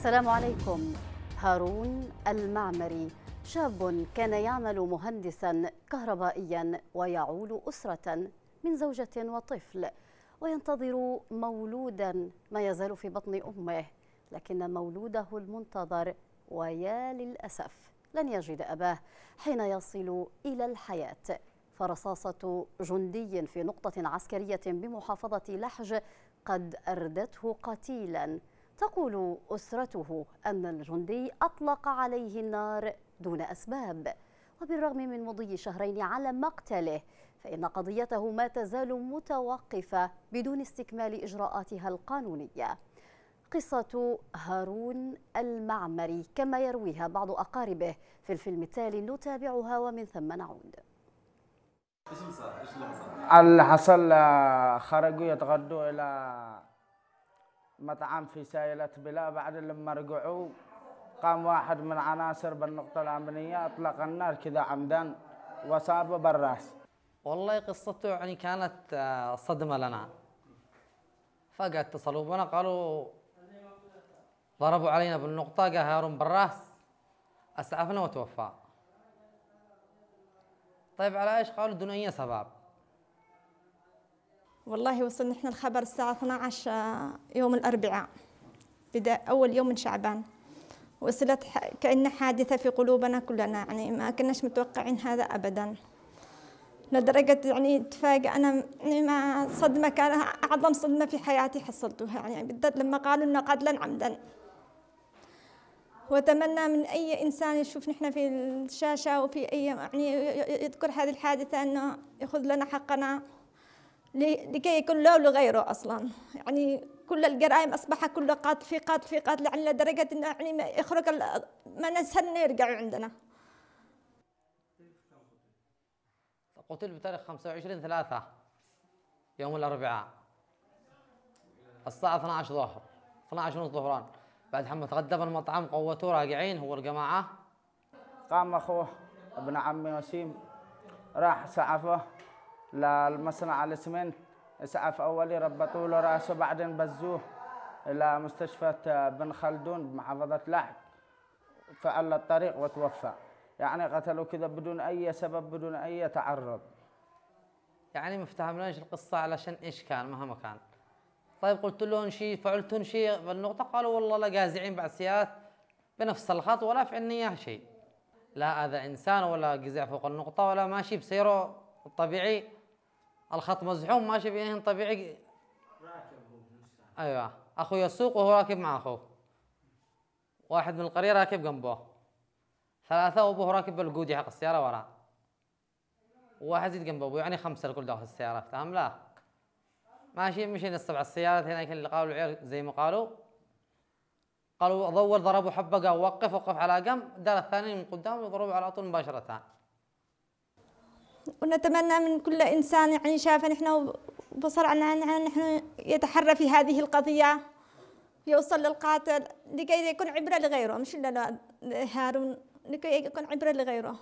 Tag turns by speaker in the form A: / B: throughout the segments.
A: السلام عليكم هارون المعمري شاب كان يعمل مهندسا كهربائيا ويعول أسرة من زوجة وطفل وينتظر مولودا ما يزال في بطن أمه لكن مولوده المنتظر ويا للأسف لن يجد أباه حين يصل إلى الحياة فرصاصة جندي في نقطة عسكرية بمحافظة لحج قد أردته قتيلا تقول أسرته أن الجندي أطلق عليه النار دون أسباب وبالرغم من مضي شهرين على مقتله فإن قضيته ما تزال متوقفة بدون استكمال إجراءاتها القانونية قصة هارون المعمري كما يرويها بعض أقاربه في الفيلم التالي نتابعها ومن ثم نعود اللي
B: حصل خرجوا
A: يتغدوا
B: إلى مطعم في سائلة بلا بعد لما رجعوا قام واحد من عناصر بالنقطة الأمنية أطلق
C: النار كذا عمدا وصاب بالرأس والله قصته يعني كانت آه، صدمة لنا فقعد اتصلوا بنا قالوا ضربوا علينا بالنقطة جاء هارون بالرأس أسعفنا وتوفى طيب على إيش قالوا دنيا سبب
D: والله وصلنا احنا الخبر الساعة 12 آه، يوم الأربعاء بدا أول يوم من شعبان وصلت كأن حادثة في قلوبنا كلنا يعني ما كناش متوقعين هذا أبدا لدرجة يعني تفاجأ أنا يعني ما صدمة كان أعظم صدمة في حياتي حصلتها يعني بالذات لما قالوا لنا قتلا عمدا وأتمنى من أي إنسان يشوف نحن في الشاشة وفي أي يعني يذكر هذه الحادثة أنه يأخذ لنا حقنا لكي يكون له لغيره اصلا يعني كل الجرائم اصبح كله قاتل في قاتل في قاتل يعني لدرجه انه يعني ما يخرج ما نسهلنا يرجع عندنا
C: قتل بتاريخ 25 3 يوم الاربعاء الساعه 12 ظهر 12 ونص ظهران بعد حما تغدى في المطعم قوته راجعين هو الجماعه قام اخوه
B: ابن عمي وسيم راح سعفه للمصنع الاسمنت اسعاف اولي ربطوا له راسه بعدين بزوه الى مستشفى بن خلدون بمحافظه لحج فعل الطريق وتوفى يعني قتلوا كذا بدون اي سبب بدون اي تعرض
C: يعني ما افتهمناش القصه علشان ايش كان مهما كان طيب قلت لهم شيء فعلتون شيء بالنقطه قالوا والله لا جازعين بعسيات بنفس الخط ولا فعلنا اياه شيء لا هذا انسان ولا جزع فوق النقطه ولا ماشي بسيره الطبيعي الخط مزحوم ماشي بينهم طبيعي ايوه اخوي يسوق وهو راكب مع اخوه واحد من القريه راكب جنبه ثلاثه وابوه راكب بالقودي حق السياره ورا واحد زيد جنب ابوه يعني خمسه الكل داخل السياره فاهم لا ماشي مشي السبع السيارات هناك اللي قالوا العيال زي ما قالوا قالوا ضول ضربوا حبه قال وقف وقف على قم دار الثاني من قدام وضربوا على طول مباشره
D: ونتمنى من كل إنسان يعني شاف نحن وبصر عنا نحن يتحرى في هذه القضية يوصل للقاتل لكي يكون عبرة لغيره مش هارون لكي يكون عبرة لغيره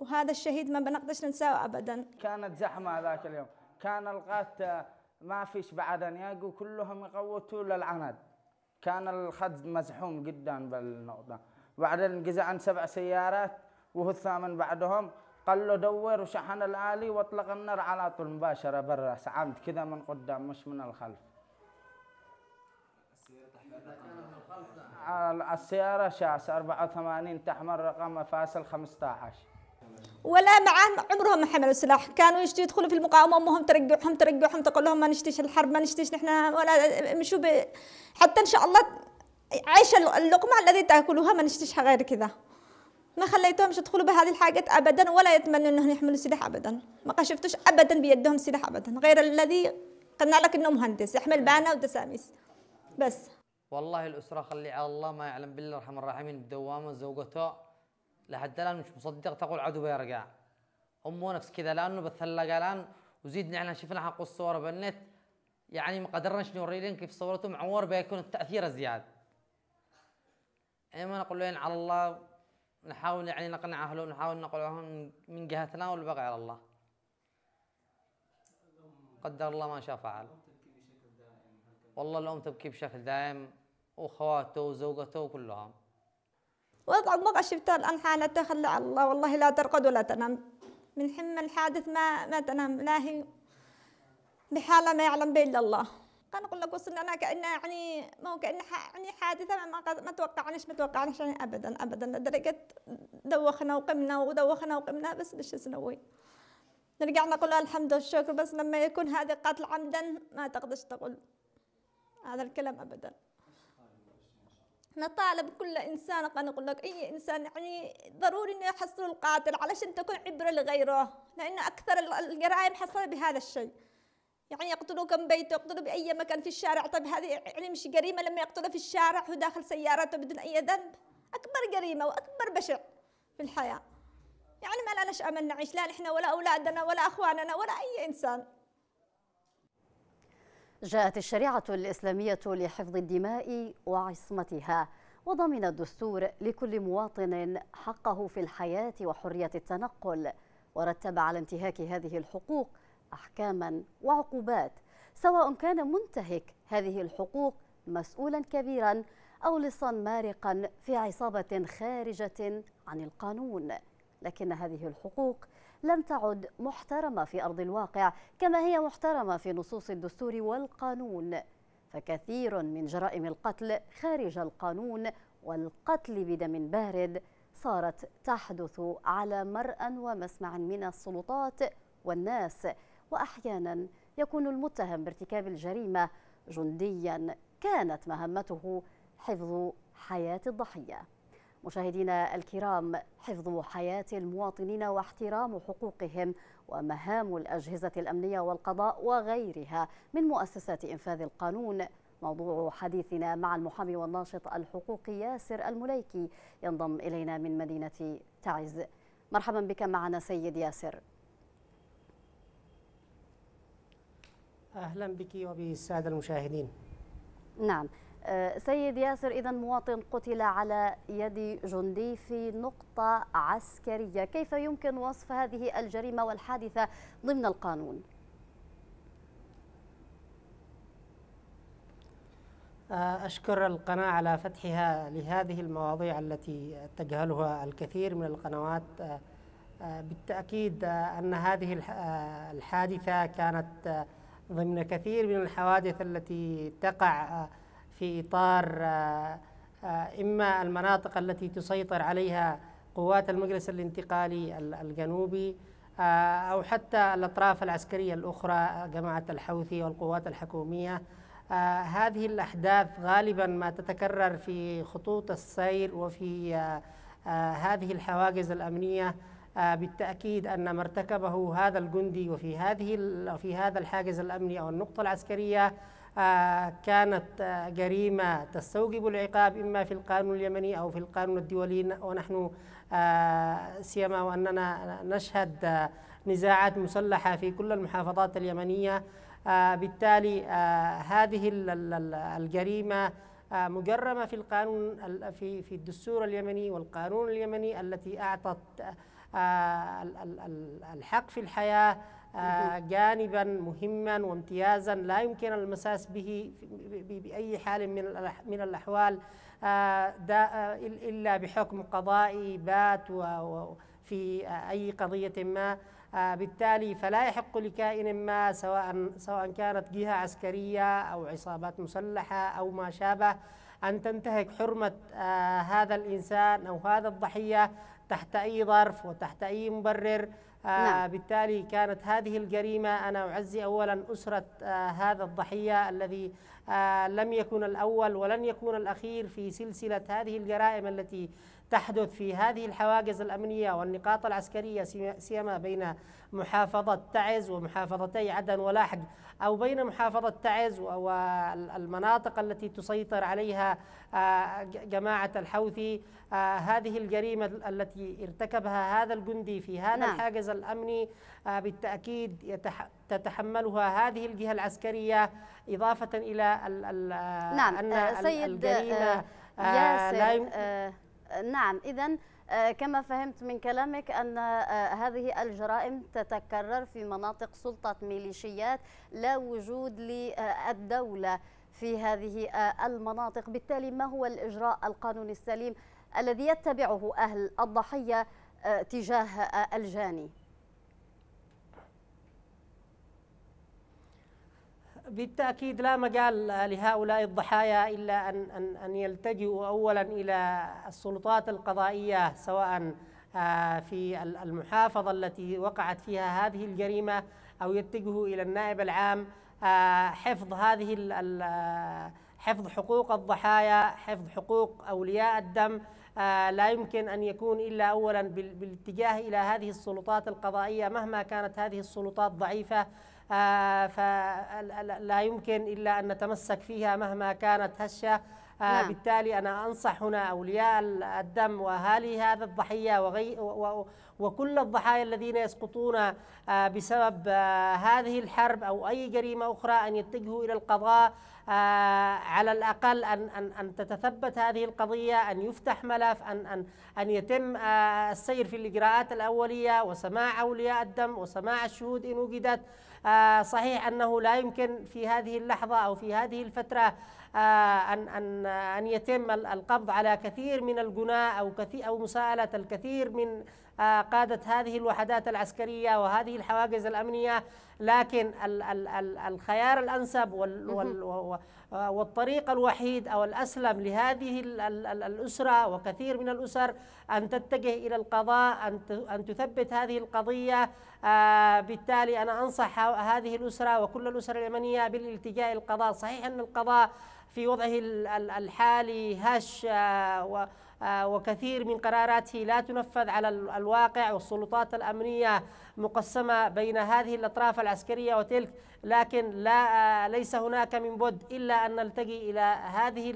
D: وهذا الشهيد ما بنقدرش ننساه أبدا كانت زحمة ذاك اليوم كان
B: القات ما فيش بعد يقوا كلهم يقوتوا للعند كان الخد مزحوم جدا بالنقطة بعد انقزع عن سبع سيارات وهو الثامن بعدهم قال له دور وشحن الآلي واطلق النار على طول مباشرة برا سعمت كذا من قدام مش من الخلف السيارة شاس 84 تحمل رقم فاصل 15
D: ولا مع عمرهم ما حملوا سلاح كانوا يشتوا يدخلوا في المقاومه امهم ترجعهم ترجعهم تقول لهم ما نشتيش الحرب ما نشتيش نحن ولا مشوا حتى ان شاء الله عيش اللقمه الذي تأكلوها ما نشتيش غير كذا ما خليتهمش يدخلوا بهذه الحاجات ابدا ولا يتمنوا انهم يحملوا سلاح ابدا ما شفتوش ابدا بيدهم سلاح ابدا غير الذي قلنا لك انه مهندس يحمل نعم. بانه ودساميس بس
C: والله الاسره خلي على الله ما يعلم بالله الرحمن الرحيم بدوامه زوجته لحد الان مش مصدق تقول عدو بيرجع امه نفس كذا لانه بالثلاجه الان وزيدنا احنا شفنا حق الصور بالنت يعني ما قدرناش نوري لهم كيف صورته معور بيكون التاثير زياد ايما نقول لهم على الله نحاول يعني نقنع أهله ونحاول نقنعهم من جهتنا والباقي على الله قدر الله ما شاء فعل والله الأم تبكي بشكل دائم واخواته وزوجته وكلهم
D: وضع وضع شفتها الآن حالته خلى الله والله لا ترقد ولا تنام من حمى الحادث ما ما تنام لا هي بحالة ما يعلم به إلا الله نقول لك وصلنا ما كأن يعني مو كأن يعني حادثه ما ما توقعناش ما توقعناش يعني ابدا ابدا لدرجه دوخنا وقمنا ودوخنا وقمنا بس باش نسوي نرجع نقول الحمد والشكر بس لما يكون هذا قتل عمدا ما تقدرش تقول هذا الكلام ابدا نطالب كل انسان نقول لك اي انسان يعني ضروري انه يحصل القاتل علشان تكون عبره لغيره لانه اكثر الجرائم حصلت بهذا الشيء يعني يقتلوا كم بيته يقتلوا بأي مكان في الشارع طيب هذه يعني مش جريمة لما يقتلوا في الشارع هو داخل سيارته بدون أي ذنب أكبر جريمة وأكبر بشع في الحياة يعني ما لناش أمل نعيش لا نحن ولا أولادنا ولا أخواننا ولا أي إنسان
A: جاءت الشريعة الإسلامية لحفظ الدماء وعصمتها وضمن الدستور لكل مواطن حقه في الحياة وحرية التنقل ورتب على انتهاك هذه الحقوق أحكاما وعقوبات سواء كان منتهك هذه الحقوق مسؤولا كبيرا أو لصا مارقا في عصابة خارجة عن القانون لكن هذه الحقوق لم تعد محترمة في أرض الواقع كما هي محترمة في نصوص الدستور والقانون فكثير من جرائم القتل خارج القانون والقتل بدم بارد صارت تحدث على مرأى ومسمع من السلطات والناس وأحيانا يكون المتهم بارتكاب الجريمة جنديا كانت مهمته حفظ حياة الضحية مشاهدينا الكرام حفظ حياة المواطنين واحترام حقوقهم ومهام الأجهزة الأمنية والقضاء وغيرها من مؤسسات إنفاذ القانون موضوع حديثنا مع المحامي والناشط الحقوقي ياسر المليكي ينضم إلينا من مدينة تعز مرحبا بك معنا سيد ياسر
E: أهلا بك وبالسادة المشاهدين
A: نعم أه، سيد ياسر إذا مواطن قتل على يد جندي في نقطة عسكرية كيف يمكن وصف هذه الجريمة والحادثة ضمن القانون؟
E: أه، أشكر القناة على فتحها لهذه المواضيع التي تجهلها الكثير من القنوات أه، بالتأكيد أن هذه الحادثة كانت ضمن كثير من الحوادث التي تقع في إطار آه، إما المناطق التي تسيطر عليها قوات المجلس الانتقالي الجنوبي آه، أو حتى الأطراف العسكرية الأخرى جماعة الحوثي والقوات الحكومية آه، هذه الأحداث غالبا ما تتكرر في خطوط السير وفي هذه الحواجز الأمنية آه، بالتأكيد أن ما ارتكبه هذا الجندي وفي هذه في هذا الحاجز الأمني أو النقطة العسكرية آه، كانت آه، جريمة تستوجب العقاب إما في القانون اليمني أو في القانون الدولي ونحن سيما وأننا نشهد نزاعات مسلحة في كل المحافظات اليمنية بالتالي هذه الجريمة مجرمة في القانون في في الدستور اليمني والقانون اليمني التي أعطت آه، الحق في الحياة آه، جانبا مهما وامتيازا لا يمكن المساس به بأي حال من الأحوال آه، إلا بحكم قضائي بات في أي قضية ما بالتالي فلا يحق لكائن ما سواء سواء كانت جهة عسكرية أو عصابات مسلحة أو ما شابه أن تنتهك حرمة هذا الإنسان أو هذا الضحية تحت أي ظرف وتحت أي مبرر آه، نعم. بالتالي كانت هذه الجريمة أنا أعزي أولا أسرة آه، هذا الضحية الذي آه، لم يكن الأول ولن يكون الأخير في سلسلة هذه الجرائم التي تحدث في هذه الحواجز الأمنية والنقاط العسكرية سيما بين محافظة تعز ومحافظتي عدن ولاحق أو بين محافظة تعز والمناطق التي تسيطر عليها آه، جماعة الحوثي آه، هذه الجريمة التي ارتكبها هذا الجندي في هذا نعم. الحاجز الأمني آه، بالتأكيد تتحملها هذه الجهة العسكرية إضافة إلى نعم. أن سيد الجريمة
A: ياسر لا نعم إذا آه، كما فهمت من كلامك أن آه، هذه الجرائم تتكرر في مناطق سلطة ميليشيات لا وجود للدولة في هذه آه، المناطق بالتالي ما هو الإجراء القانوني السليم الذي يتبعه أهل الضحية تجاه الجاني؟
E: بالتأكيد لا مجال لهؤلاء الضحايا إلا أن, أن, أن يلتجئوا أولا إلى السلطات القضائية سواء آه، في المحافظة التي وقعت فيها هذه الجريمة أو يتجهوا إلى النائب العام آه، حفظ هذه آه، حفظ حقوق الضحايا حفظ حقوق أولياء الدم لا يمكن أن يكون إلا أولا بالاتجاه إلى هذه السلطات القضائية مهما كانت هذه السلطات ضعيفة آه، فلا يمكن إلا أن نتمسك فيها مهما كانت هشة آه، نعم. بالتالي أنا أنصح هنا أولياء الدم وأهالي هذا الضحية وغي وكل الضحايا الذين يسقطون آه، بسبب آه، هذه الحرب أو أي جريمة أخرى أن يتجهوا إلى القضاء آه، على الأقل أن أن أن تتثبت هذه القضية أن يفتح ملف أن أن أن يتم السير في الإجراءات الأولية وسماع أولياء الدم وسماع الشهود إن وجدت صحيح أنه لا يمكن في هذه اللحظة أو في هذه الفترة أن أن أن يتم القبض على كثير من الجناة أو كثير أو مساءلة الكثير من قادة هذه الوحدات العسكرية وهذه الحواجز الأمنية لكن الخيار الأنسب والطريق الوحيد أو الأسلم لهذه الأسرة وكثير من الأسر أن تتجه إلى القضاء أن تثبت هذه القضية آه، بالتالي أنا أنصح هذه الأسرة وكل الأسر اليمنية بالالتجاء القضاء صحيح أن القضاء في وضعه الحالي هش آه، آه، وكثير من قراراته لا تنفذ على الواقع والسلطات الأمنية مقسمة بين هذه الأطراف العسكرية وتلك لكن لا آه، ليس هناك من بد إلا أن نلتقي إلى هذه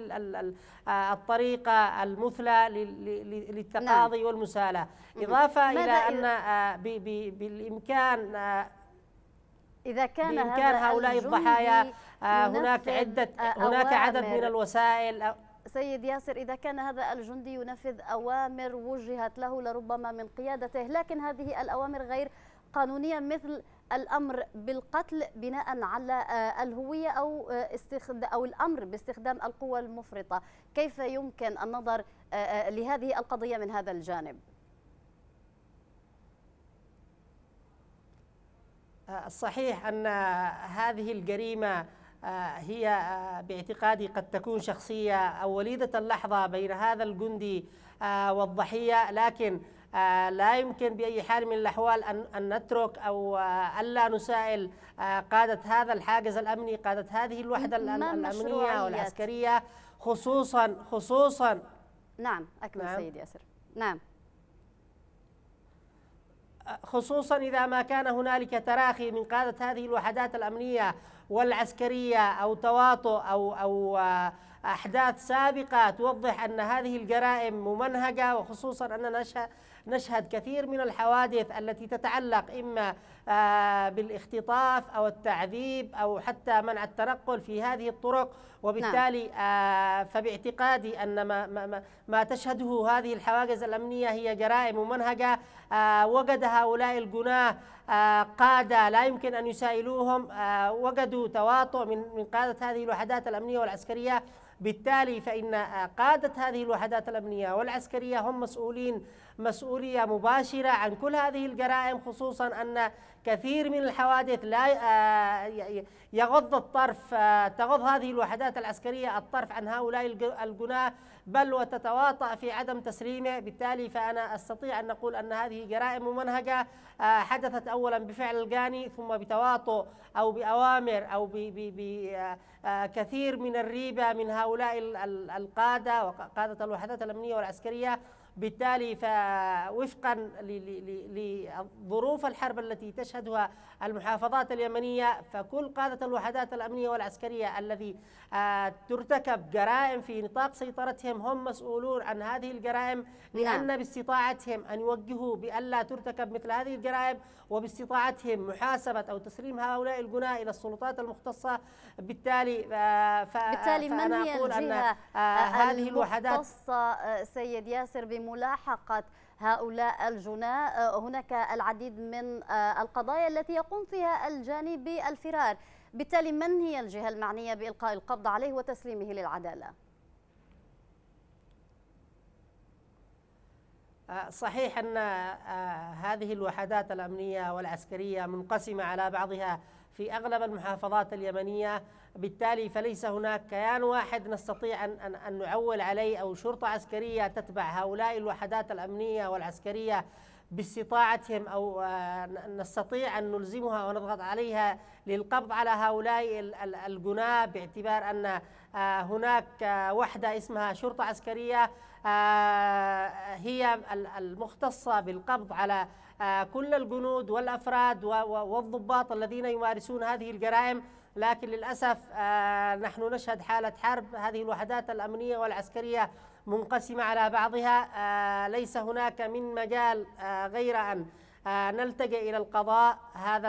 E: آه، الطريقة المثلى للتقاضي نعم. والمسالة إضافة إلى أن بالإمكان إذا كان بإمكان هؤلاء الضحايا هناك عدة هناك عدد من
A: الوسائل سيد ياسر إذا كان هذا الجندي ينفذ أوامر وجهت له لربما من قيادته لكن هذه الأوامر غير قانونية مثل الأمر بالقتل بناء على آه، الهوية أو, آه، أو الأمر باستخدام القوة المفرطة كيف يمكن النظر آه، لهذه القضية من هذا الجانب؟ صحيح أن هذه
E: الجريمة آه، هي آه، باعتقادي قد تكون شخصية أو وليدة اللحظة بين هذا الجندي آه، والضحية لكن لا يمكن بأي حال من الأحوال أن نترك أو ألا نسائل قادة هذا الحاجز الأمني قادة هذه الوحدة الأمنية والعسكرية خصوصا خصوصا نعم أكمل نعم. سيد ياسر نعم خصوصا إذا ما كان هنالك تراخي من قادة هذه الوحدات الأمنية والعسكرية أو تواطؤ أو أو آه، أحداث سابقة توضح أن هذه الجرائم ممنهجة وخصوصا أننا نشهد كثير من الحوادث التي تتعلق إما آه، بالاختطاف أو التعذيب أو حتى منع التنقل في هذه الطرق وبالتالي نعم. آه، فباعتقادي أن ما, ما, ما تشهده هذه الحواجز الأمنية هي جرائم ممنهجة آه، وجد هؤلاء الجناه قادة لا يمكن أن يسائلوهم وجدوا تواطؤ من قادة هذه الوحدات الأمنية والعسكرية بالتالي فإن آه، قادة هذه الوحدات الأمنية والعسكرية هم مسؤولين مسؤولية مباشرة عن كل هذه الجرائم خصوصا أن كثير من الحوادث لا آه، يغض الطرف آه، تغض هذه الوحدات العسكرية الطرف عن هؤلاء الجناه بل وتتواطأ في عدم تسليمه بالتالي فأنا أستطيع أن نقول أن هذه جرائم ممنهجة آه، حدثت أولا بفعل الجاني ثم بتواطؤ أو بأوامر أو بكثير آه، آه، من الريبة من هؤلاء القادة وقادة الوحدات الأمنية والعسكرية بالتالي فوفقا لظروف الحرب التي تشهدها المحافظات اليمنية فكل قادة الوحدات الأمنية والعسكرية الذي آه، ترتكب جرائم في نطاق سيطرتهم هم مسؤولون عن هذه الجرائم لأن نعم. باستطاعتهم أن يوجهوا بألا ترتكب مثل هذه الجرائم وباستطاعتهم محاسبة أو تسليم هؤلاء الجناة إلى السلطات المختصة
A: بالتالي
E: آه، ف بالتالي من هي الجهة أن آه، هذه الوحدات
A: سيد ياسر لملاحقة هؤلاء الجناء آه، هناك العديد من آه، القضايا التي يقوم فيها الجاني بالفرار بالتالي من هي الجهة المعنية بإلقاء القبض عليه وتسليمه للعدالة؟
E: آه، صحيح أن هذه الوحدات الأمنية والعسكرية منقسمة على بعضها في أغلب المحافظات اليمنية بالتالي فليس هناك كيان واحد نستطيع أن, أن, أن نعول عليه أو شرطة عسكرية تتبع هؤلاء الوحدات الأمنية والعسكرية باستطاعتهم أو آه، نستطيع أن نلزمها ونضغط عليها للقبض على هؤلاء الجناة باعتبار أن آه، هناك آه، وحدة اسمها شرطة عسكرية هي المختصة بالقبض على كل الجنود والأفراد والضباط الذين يمارسون هذه الجرائم لكن للأسف آه، نحن نشهد حالة حرب هذه الوحدات الأمنية والعسكرية منقسمة على بعضها آه، ليس هناك من مجال آه، غير أن نلتجئ إلى القضاء هذا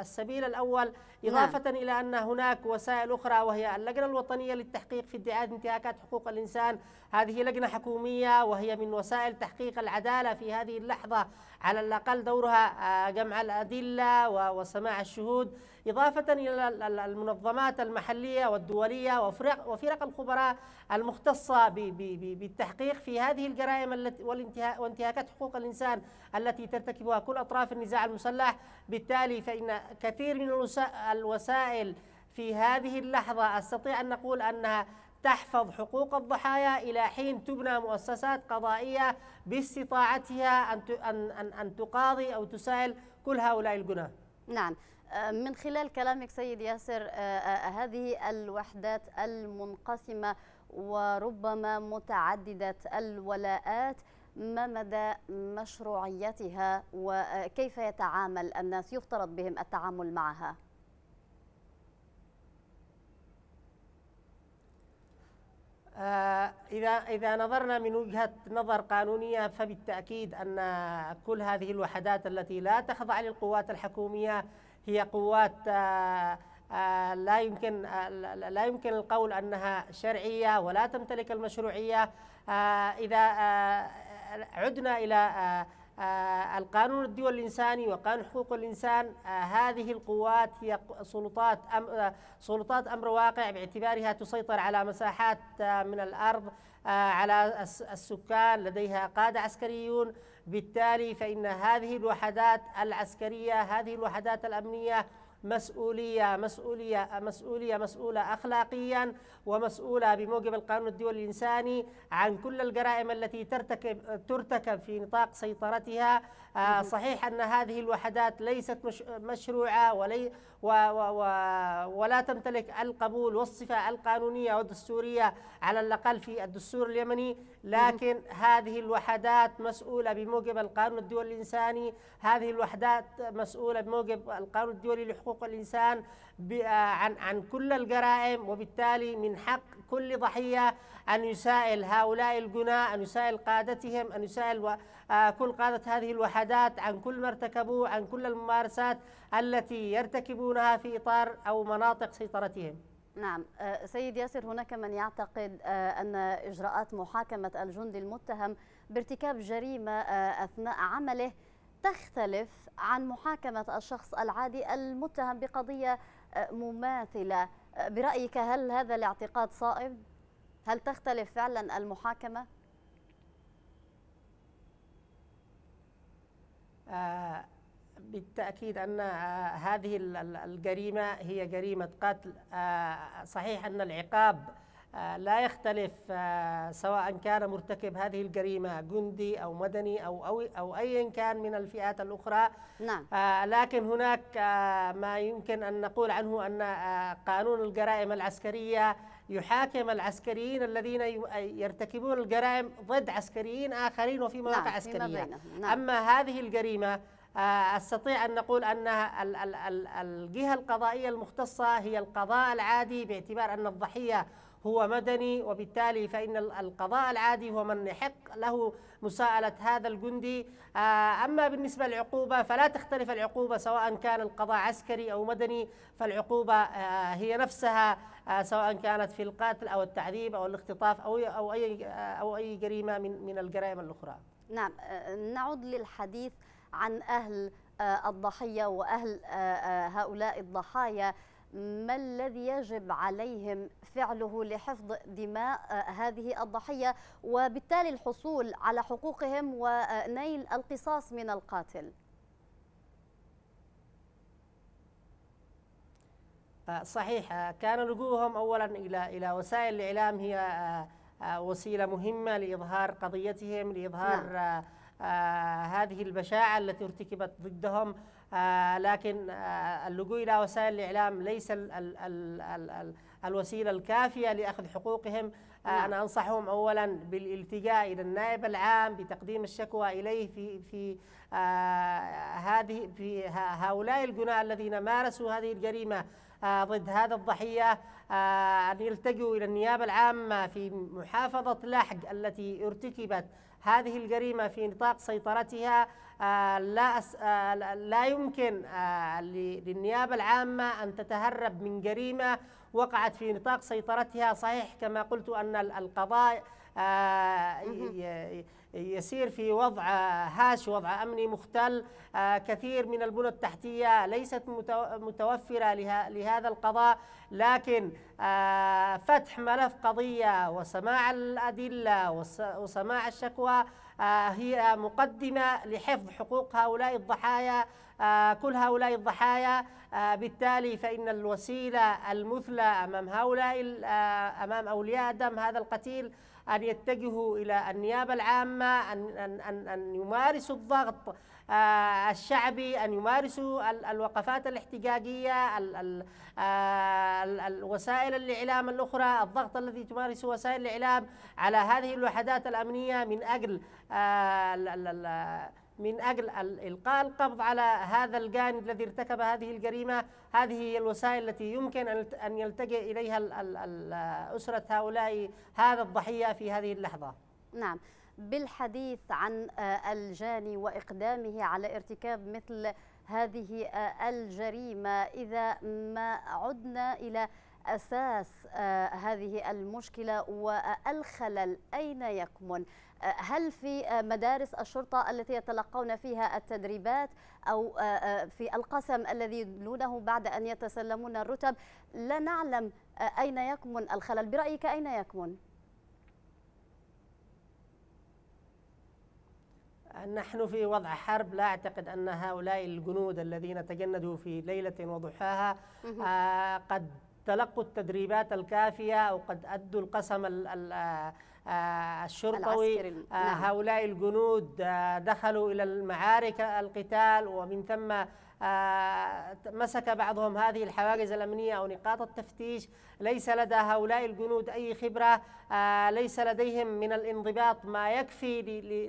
E: السبيل الأول نعم. إضافة نعم. إلى أن هناك وسائل أخرى وهي اللجنة الوطنية للتحقيق في ادعاء انتهاكات حقوق الإنسان هذه لجنة حكومية وهي من وسائل تحقيق العدالة في هذه اللحظة على الأقل دورها جمع الأدلة وسماع الشهود إضافة إلى المنظمات المحلية والدولية وفرق الخبراء المختصة بالتحقيق في هذه الجرائم وانتهاكات حقوق الإنسان التي ترتكبها كل أطراف النزاع المسلح بالتالي فإن كثير من الوسائل في هذه اللحظة أستطيع أن نقول أنها تحفظ حقوق الضحايا إلى حين تبنى مؤسسات قضائية باستطاعتها أن
A: أن تقاضي أو تسائل كل هؤلاء الجناه نعم من خلال كلامك سيد ياسر آه، آه، آه، هذه الوحدات المنقسمة وربما متعددة الولاءات ما مدى مشروعيتها وكيف يتعامل الناس يفترض بهم التعامل معها
E: إذا إذا نظرنا من وجهة نظر قانونية فبالتأكيد أن كل هذه الوحدات التي لا تخضع للقوات الحكومية هي قوات آه، آه، لا يمكن آه، لا يمكن القول انها شرعيه ولا تمتلك المشروعيه اذا عدنا الى القانون الدولي الإنساني وقانون حقوق الإنسان هذه القوات هي سلطات سلطات أمر واقع باعتبارها تسيطر على مساحات من الأرض على السكان لديها قادة عسكريون بالتالي فإن هذه الوحدات العسكرية هذه الوحدات الأمنية مسؤولية مسؤولية مسؤولية مسؤولة أخلاقيا ومسؤولة بموجب القانون الدولي الإنساني عن كل الجرائم التي ترتكب ترتكب في نطاق سيطرتها آه، صحيح أن هذه الوحدات ليست مشروعة ولي ولا تمتلك القبول والصفة القانونية والدستورية على الأقل في الدستور اليمني لكن هذه الوحدات مسؤولة بموجب القانون الدولي الإنساني هذه الوحدات مسؤولة بموجب القانون الدولي لحقوق الإنسان آه، عن عن كل الجرائم وبالتالي من حق كل ضحية أن يسائل هؤلاء الجناة أن يسائل قادتهم أن يسائل آه، كل قادة هذه الوحدات عن كل ما ارتكبوه عن كل الممارسات التي يرتكبونها في إطار أو مناطق سيطرتهم
A: نعم آه، سيد ياسر هناك من يعتقد آه، أن إجراءات محاكمة الجندي المتهم بارتكاب جريمة أثناء عمله تختلف عن محاكمة الشخص العادي المتهم بقضية مماثلة برأيك هل هذا الاعتقاد صائب؟ هل تختلف فعلا المحاكمة؟
E: آه بالتأكيد أن آه، هذه الجريمة هي جريمة قتل آه، صحيح أن العقاب آه، لا يختلف سواء كان مرتكب هذه الجريمة جندي أو مدني أو أو, أو أيا كان من الفئات الأخرى نعم. لكن هناك ما يمكن أن نقول عنه أن قانون الجرائم العسكرية يحاكم العسكريين الذين يرتكبون الجرائم ضد عسكريين آخرين وفي مواقع نعم عسكرية نعم. أما هذه الجريمة آه، أستطيع أن نقول أن الجهة القضائية المختصة هي القضاء العادي باعتبار أن الضحية هو مدني وبالتالي فإن القضاء العادي هو من يحق له مساءلة هذا الجندي آه، أما بالنسبة للعقوبة فلا تختلف العقوبة سواء كان القضاء عسكري أو مدني فالعقوبة آه، هي نفسها آه، سواء كانت في القتل أو التعذيب أو الاختطاف أو أو أي أو أي جريمة من من الجرائم الأخرى.
A: نعم نعود للحديث عن أهل الضحية وأهل هؤلاء الضحايا ما الذي يجب عليهم فعله لحفظ دماء هذه الضحية وبالتالي الحصول على حقوقهم ونيل القصاص من القاتل
E: آه، صحيح آه، كان لجوءهم أولا إلى إلى وسائل الإعلام هي آه، وسيلة مهمة لإظهار قضيتهم لإظهار نعم. هذه البشاعة التي ارتكبت ضدهم آه، لكن آه، اللجوء إلى وسائل الإعلام ليس الـ الـ الـ الـ الـ الوسيلة الكافية لأخذ حقوقهم آه، نعم. أنا أنصحهم أولا بالالتجاء إلى النائب العام بتقديم الشكوى إليه في في هذه في هؤلاء الجناة الذين مارسوا هذه الجريمة ضد هذا الضحية أن يلتجوا إلى النيابة العامة في محافظة لحج التي ارتكبت هذه الجريمة في نطاق سيطرتها آه، آه، لا لا يمكن آه، للنيابة العامة أن تتهرب من جريمة وقعت في نطاق سيطرتها صحيح كما قلت أن القضاء يسير في وضع هاش وضع أمني مختل آه، كثير من البنى التحتية ليست متوفرة لهذا القضاء لكن آه، فتح ملف قضية وسماع الأدلة وسماع الشكوى آه، هي مقدمة لحفظ حقوق هؤلاء الضحايا كل هؤلاء الضحايا بالتالي فإن الوسيلة المثلى أمام هؤلاء أمام أولياء دم هذا القتيل أن يتجهوا إلى النيابة العامة أن, أن, أن, أن يمارسوا الضغط آه، الشعبي أن يمارسوا الوقفات الاحتجاجية الوسائل آه، وسائل الإعلام الأخرى الضغط الذي تمارسه وسائل الإعلام على هذه الوحدات الأمنية من أجل آه، من أجل إلقاء القبض على هذا الجانب الذي ارتكب هذه الجريمة هذه هي الوسائل التي يمكن أن يلتجئ إليها أسرة هؤلاء هذا الضحية في هذه اللحظة
A: نعم بالحديث عن آه، الجاني وإقدامه على ارتكاب مثل هذه آه، الجريمة إذا ما عدنا إلى أساس آه، هذه المشكلة والخلل أين يكمن؟ آه، هل في آه، مدارس الشرطة التي يتلقون فيها التدريبات أو في القسم الذي يدلونه بعد أن يتسلمون الرتب لا نعلم أين يكمن الخلل برأيك أين يكمن؟ نحن في وضع حرب لا
E: أعتقد أن هؤلاء الجنود الذين تجندوا في ليلة وضحاها قد تلقوا التدريبات الكافية أو قد أدوا القسم آه، آه، الشرطوي آه، نعم. هؤلاء الجنود دخلوا إلى المعارك القتال ومن ثم آه، مسك بعضهم هذه الحواجز الأمنية أو نقاط التفتيش ليس لدى هؤلاء الجنود أي خبرة آه، ليس لديهم من الانضباط ما يكفي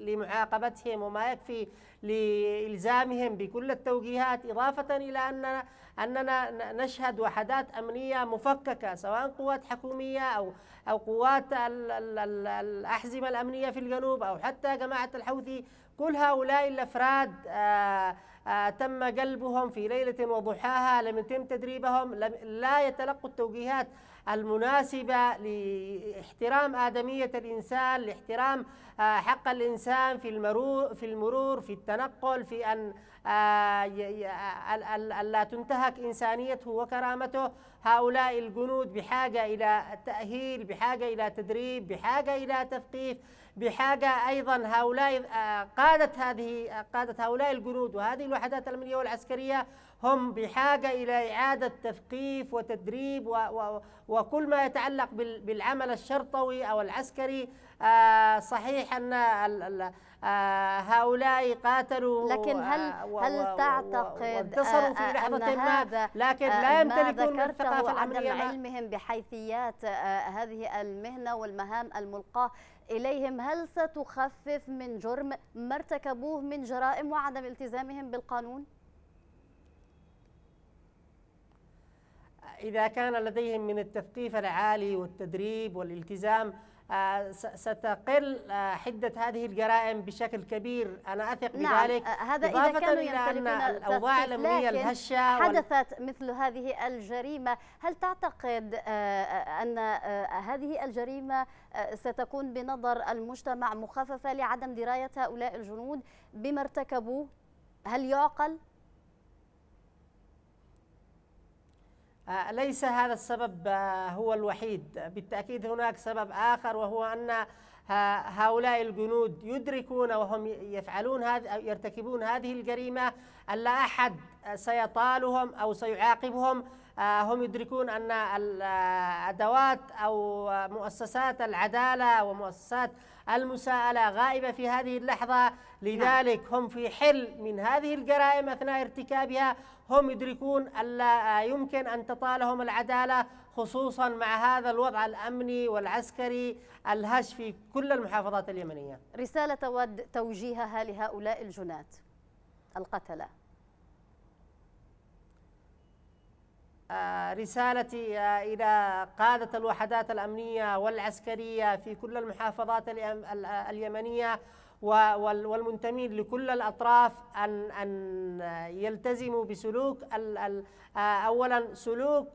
E: لمعاقبتهم وما يكفي لإلزامهم بكل التوجيهات إضافة إلى أننا أننا نشهد وحدات أمنية مفككة سواء قوات حكومية أو أو قوات الأحزمة الأمنية في الجنوب أو حتى جماعة الحوثي كل هؤلاء الأفراد آه آه، تم قلبهم في ليلة وضحاها لم يتم تدريبهم لم لا يتلقوا التوجيهات المناسبة لاحترام آدمية الإنسان لاحترام آه، حق الإنسان في المرور في المرور في التنقل في أن آه، لا تنتهك إنسانيته وكرامته هؤلاء الجنود بحاجة إلى تأهيل بحاجة إلى تدريب بحاجة إلى تثقيف بحاجة أيضا هؤلاء آه، قادة هذه آه، قادة هؤلاء الجنود وهذه الوحدات الأمنية والعسكرية هم بحاجة إلى إعادة تثقيف وتدريب وكل ما يتعلق بالعمل الشرطوي أو العسكري آه، صحيح أن آه، هؤلاء قاتلوا لكن آه،
A: هل هل تعتقد انتصروا في لحظة ما
D: لكن لا يمتلكون الثقافة العملية عدم
A: علمهم بحيثيات هذه المهنة والمهام الملقاة إليهم هل ستخفف من جرم ما ارتكبوه من جرائم وعدم التزامهم بالقانون؟
E: إذا كان لديهم من التثقيف العالي والتدريب والالتزام آه، ستقل آه، حدة هذه الجرائم بشكل كبير أنا أثق نعم بذلك آه، هذا إذا كانوا يمتلكون الأوضاع الأمنية الهشة
A: حدثت وال... مثل هذه الجريمة هل تعتقد أن هذه الجريمة ستكون بنظر المجتمع مخففة لعدم دراية هؤلاء الجنود بما ارتكبوه هل يعقل؟
E: ليس هذا السبب آه، هو الوحيد بالتأكيد هناك سبب آخر وهو أن آه، هؤلاء الجنود يدركون وهم يفعلون هذا يرتكبون هذه الجريمة ألا لا أحد سيطالهم أو سيعاقبهم آه، هم يدركون أن الأدوات أو مؤسسات العدالة ومؤسسات المساءلة غائبة في هذه اللحظة نعم. لذلك هم في حل من هذه الجرائم أثناء ارتكابها هم يدركون ألا يمكن أن تطالهم العدالة خصوصا مع هذا الوضع الأمني والعسكري الهش في كل المحافظات
A: اليمنية رسالة تود توجيهها لهؤلاء الجنات القتلة آه،
E: رسالتي آه، إلى قادة الوحدات الأمنية والعسكرية في كل المحافظات آه، اليمنية والمنتمين لكل الأطراف أن أن يلتزموا بسلوك آه، أولا سلوك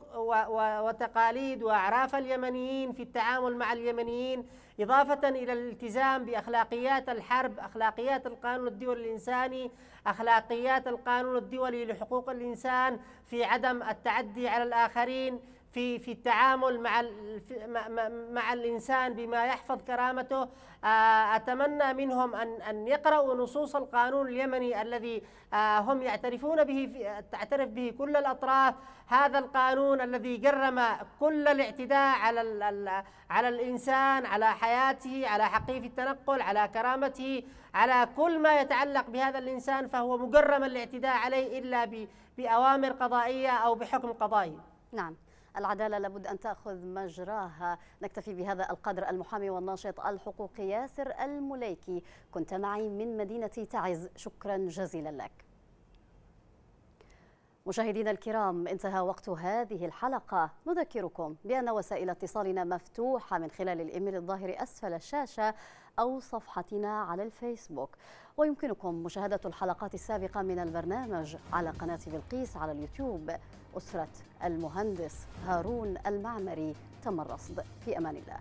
E: وتقاليد وأعراف اليمنيين في التعامل مع اليمنيين إضافة إلى الالتزام بأخلاقيات الحرب أخلاقيات القانون الدولي الإنساني أخلاقيات القانون الدولي لحقوق الإنسان في عدم التعدي على الآخرين في في التعامل مع مع الانسان بما يحفظ كرامته آه، اتمنى منهم ان ان يقراوا نصوص القانون اليمني الذي آه، هم يعترفون به تعترف به كل الاطراف هذا القانون الذي جرم كل الاعتداء على على الانسان على حياته على حقه في التنقل على كرامته على كل ما يتعلق بهذا الانسان فهو مجرم الاعتداء عليه الا باوامر قضائيه او بحكم قضائي
A: نعم العدالة لابد أن تأخذ مجراها نكتفي بهذا القدر المحامي والناشط الحقوقي ياسر المليكي كنت معي من مدينة تعز شكرا جزيلا لك مشاهدينا الكرام انتهى وقت هذه الحلقة نذكركم بأن وسائل اتصالنا مفتوحة من خلال الإيميل الظاهر أسفل الشاشة أو صفحتنا على الفيسبوك ويمكنكم مشاهدة الحلقات السابقة من البرنامج على قناة بلقيس على اليوتيوب أسرة المهندس هارون المعمري تم الرصد في أمان الله